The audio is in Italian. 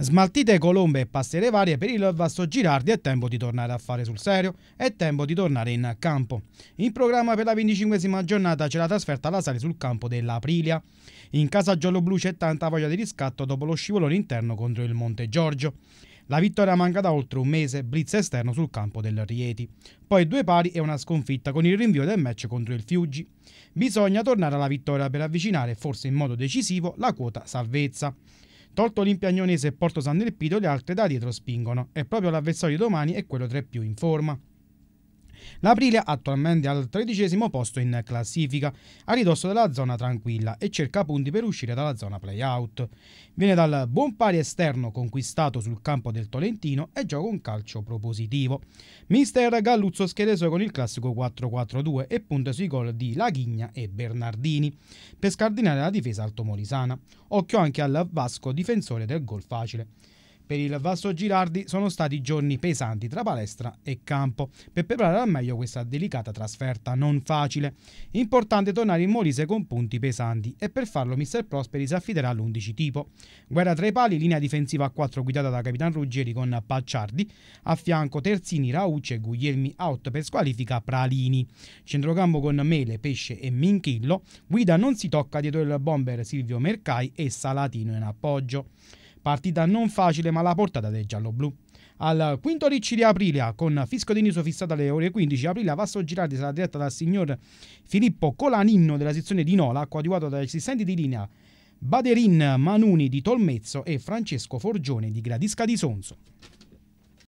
Smaltite colombe e passere varie per il vasto Girardi è tempo di tornare a fare sul serio, è tempo di tornare in campo. In programma per la 25esima giornata c'è la trasferta alla sale sul campo dell'Aprilia. In casa gialloblu c'è tanta voglia di riscatto dopo lo scivolone interno contro il Monte Giorgio. La vittoria manca da oltre un mese, blitz esterno sul campo del Rieti. Poi due pari e una sconfitta con il rinvio del match contro il Fiuggi. Bisogna tornare alla vittoria per avvicinare, forse in modo decisivo, la quota salvezza. Tolto l'Olimpia Agnonese e Porto San Delpito, le altre da dietro spingono. E proprio l'avversario domani è quello 3 più in forma. L'Aprilia attualmente al tredicesimo posto in classifica, a ridosso della zona tranquilla e cerca punti per uscire dalla zona play-out. Viene dal buon pari esterno conquistato sul campo del Tolentino e gioca un calcio propositivo. Mister Galluzzo suo con il classico 4-4-2 e punta sui gol di Laghigna e Bernardini per scardinare la difesa altomolisana. Occhio anche al Vasco difensore del gol facile. Per il Vasto Girardi sono stati giorni pesanti tra palestra e campo per preparare al meglio questa delicata trasferta non facile. Importante tornare in Molise con punti pesanti e per farlo Mr. Prosperi si affiderà all'11 tipo. Guerra tra i pali, linea difensiva a 4 guidata da Capitan Ruggeri con Pacciardi, a fianco Terzini, Rauce, e Guglielmi out per squalifica Pralini. Centrocampo con Mele, Pesce e Minchillo, guida non si tocca dietro il bomber Silvio Mercai e Salatino in appoggio. Partita non facile ma la portata dei gialloblu. Al quinto ricci di aprile, con fisco di Niso fissato alle ore 15, Aprilia Vasso Girardi sarà diretta dal signor Filippo Colaninno della sezione di Nola, coadiuvato dagli assistenti di linea Baderin Manuni di Tolmezzo e Francesco Forgione di Gradisca di Sonzo.